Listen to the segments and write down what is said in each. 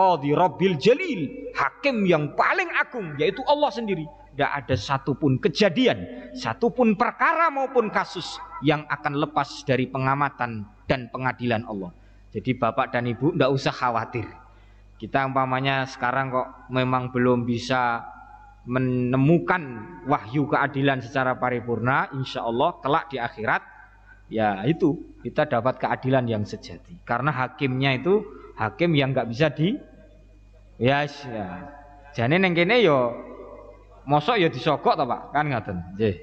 Qadhi Rabbil Jalil, hakim yang paling agung yaitu Allah sendiri. Tidak ada satupun kejadian, satupun perkara maupun kasus yang akan lepas dari pengamatan dan pengadilan Allah. Jadi bapak dan ibu tidak usah khawatir. Kita umpamanya sekarang kok memang belum bisa menemukan wahyu keadilan secara paripurna, insya Allah kelak di akhirat, ya itu kita dapat keadilan yang sejati. Karena hakimnya itu hakim yang nggak bisa di Yes, ya. ya. jadi ning kene yo ya, mosok yo ya disogok toh Pak? Kan ngaten. Nggih.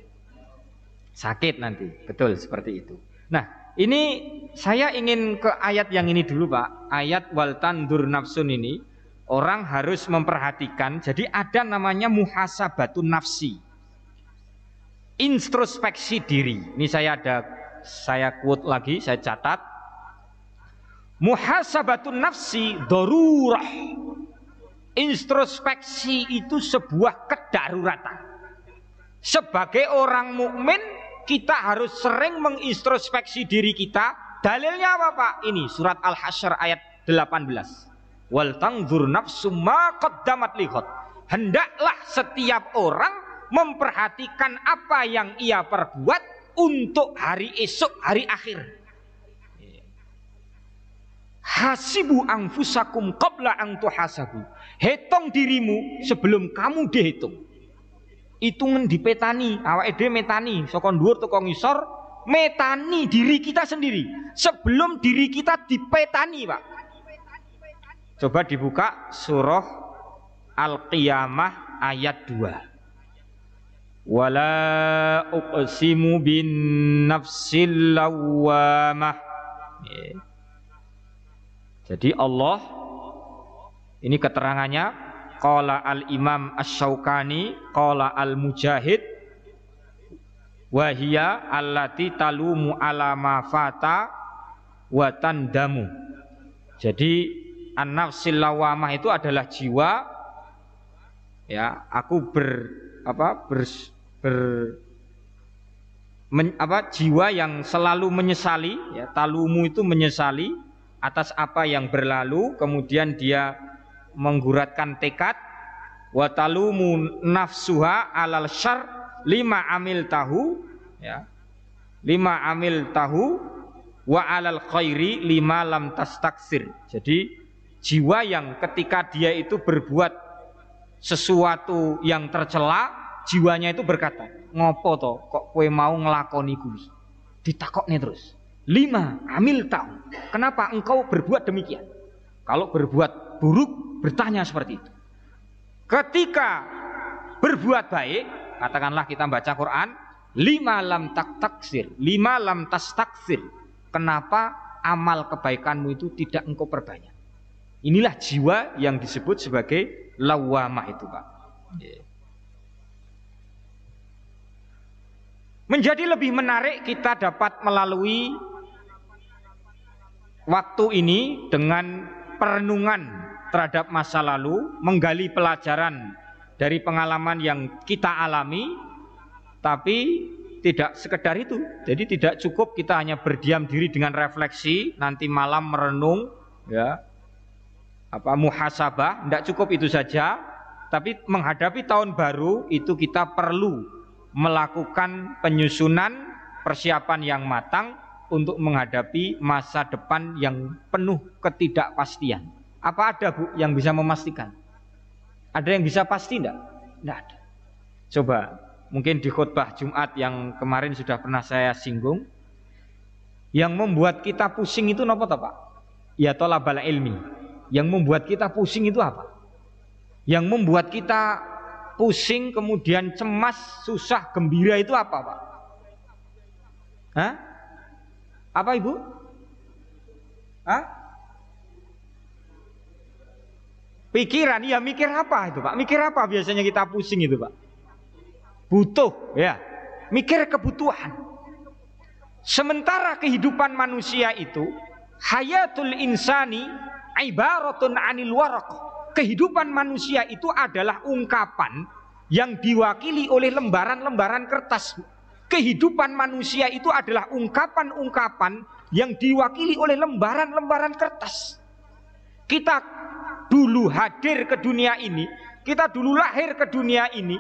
Sakit nanti. Betul seperti itu. Nah, ini saya ingin ke ayat yang ini dulu, Pak. Ayat wal tandur nafsun ini orang harus memperhatikan. Jadi ada namanya muhasabatu nafsi. Introspeksi diri. Ini saya ada saya quote lagi, saya catat. Muhasabatu nafsi darurah Introspeksi itu sebuah kedaruratan. Sebagai orang mukmin kita harus sering mengintrospeksi diri kita. Dalilnya apa Pak? Ini surat Al-Hasyr ayat 18. Wal tangzur nafsu ma qaddamat lighad. Hendaklah setiap orang memperhatikan apa yang ia perbuat untuk hari esok, hari akhir hasibu ang fusakum qabla ang tuhasabu. Hitung dirimu sebelum kamu dihitung. Hitungan dipetani, awake dhewe metani, Sokon dhuwur teko ngisor, metani diri kita sendiri sebelum diri kita dipetani, Pak. Coba dibuka surah Al-Qiyamah ayat 2 wala uqsimu bin nafsil lawamah jadi Allah ini keterangannya qala al-Imam Asy-Syaukani qala al-Mujahid wahia allati talumu alama fata wa tandamu. Jadi an-nafsil lawamah itu adalah jiwa ya, aku ber apa ber, ber men, apa jiwa yang selalu menyesali ya, talumu itu menyesali atas apa yang berlalu kemudian dia mengguratkan tekad watalumu nafsuha alal syar lima amil tahu ya lima amil tahu wa alal khairi lima lam tas taksir jadi jiwa yang ketika dia itu berbuat sesuatu yang tercela jiwanya itu berkata ngopo to kok kue mau ngelakoni gue ditakok nih terus Lima, amil tahu, Kenapa engkau berbuat demikian? Kalau berbuat buruk, bertanya seperti itu. Ketika berbuat baik, katakanlah kita baca Quran, lima lam tak taksir, lima lam tas taksir. Kenapa amal kebaikanmu itu tidak engkau perbanyak? Inilah jiwa yang disebut sebagai lawamah itu, Pak. Iya. Menjadi lebih menarik kita dapat melalui waktu ini dengan perenungan terhadap masa lalu, menggali pelajaran dari pengalaman yang kita alami, tapi tidak sekedar itu. Jadi tidak cukup kita hanya berdiam diri dengan refleksi, nanti malam merenung, ya apa muhasabah, tidak cukup itu saja. Tapi menghadapi tahun baru itu kita perlu melakukan penyusunan persiapan yang matang untuk menghadapi masa depan yang penuh ketidakpastian. Apa ada Bu yang bisa memastikan? Ada yang bisa pasti tidak? Tidak. ada. Coba mungkin di khutbah Jumat yang kemarin sudah pernah saya singgung yang membuat kita pusing itu apa Pak? Ya bala ilmi. Yang membuat kita pusing itu apa? Yang membuat kita pusing kemudian cemas, susah, gembira itu apa Pak? Hah? Apa Ibu? Hah? Pikiran, ya mikir apa itu Pak? Mikir apa biasanya kita pusing itu Pak? Butuh, ya. Mikir kebutuhan. Sementara kehidupan manusia itu hayatul insani ibaratun anil warak. Kehidupan manusia itu adalah ungkapan yang diwakili oleh lembaran-lembaran kertas kehidupan manusia itu adalah ungkapan-ungkapan yang diwakili oleh lembaran-lembaran kertas. Kita dulu hadir ke dunia ini, kita dulu lahir ke dunia ini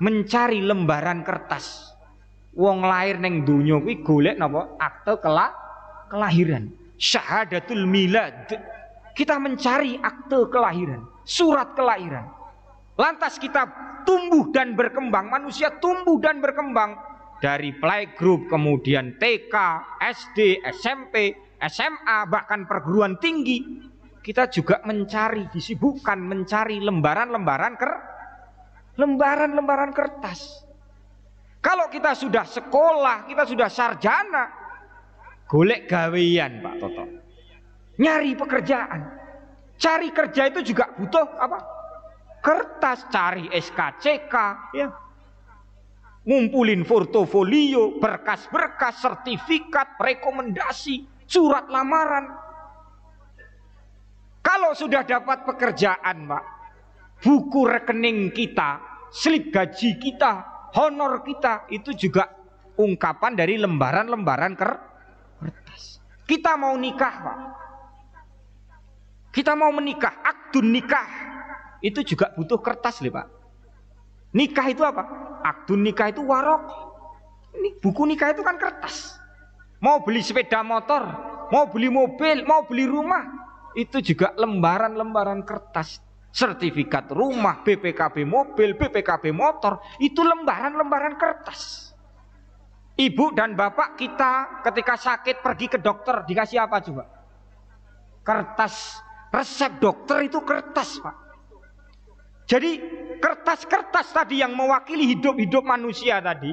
mencari lembaran kertas. Wong lahir neng dunia kuwi golek napa akte kela kelahiran. Syahadatul milad. Kita mencari akte kelahiran, surat kelahiran. Lantas kita tumbuh dan berkembang, manusia tumbuh dan berkembang dari playgroup kemudian TK, SD, SMP, SMA bahkan perguruan tinggi. Kita juga mencari disibukkan mencari lembaran-lembaran ker lembaran-lembaran kertas. Kalau kita sudah sekolah, kita sudah sarjana, golek gawean Pak Toto. Nyari pekerjaan. Cari kerja itu juga butuh apa? kertas, cari SKCK, ya. ngumpulin portofolio, berkas-berkas, sertifikat, rekomendasi, surat lamaran. Kalau sudah dapat pekerjaan, Pak, buku rekening kita, slip gaji kita, honor kita, itu juga ungkapan dari lembaran-lembaran kertas. Kita mau nikah, Pak. Kita mau menikah, akdun nikah itu juga butuh kertas lho Pak. Nikah itu apa? Akdun nikah itu warok. Ini buku nikah itu kan kertas. Mau beli sepeda motor, mau beli mobil, mau beli rumah, itu juga lembaran-lembaran kertas. Sertifikat rumah, BPKB mobil, BPKB motor, itu lembaran-lembaran kertas. Ibu dan bapak kita ketika sakit pergi ke dokter dikasih apa coba? Kertas resep dokter itu kertas pak jadi kertas-kertas tadi yang mewakili hidup-hidup manusia tadi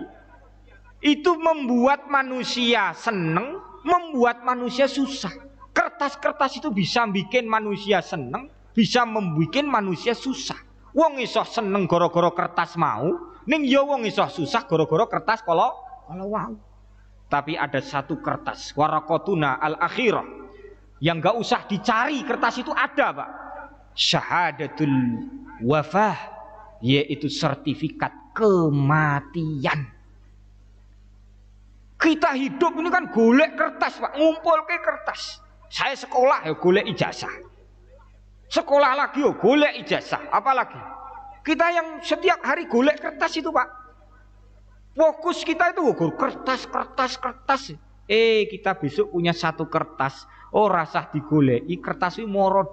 itu membuat manusia seneng, membuat manusia susah. Kertas-kertas itu bisa bikin manusia seneng, bisa membuat manusia susah. Wong iso seneng goro-goro kertas mau, ning yo wong iso susah goro-goro kertas kalau kalau wow. Tapi ada satu kertas, warakotuna al-akhirah. Yang gak usah dicari kertas itu ada, Pak syahadatul wafah yaitu sertifikat kematian. Kita hidup ini kan golek kertas, Pak, ngumpul ke kertas. Saya sekolah ya golek ijazah. Sekolah lagi ya golek ijazah, apalagi. Kita yang setiap hari golek kertas itu, Pak. Fokus kita itu oh, kertas, kertas, kertas. Eh, kita besok punya satu kertas. Oh, rasah digolek kertas itu moro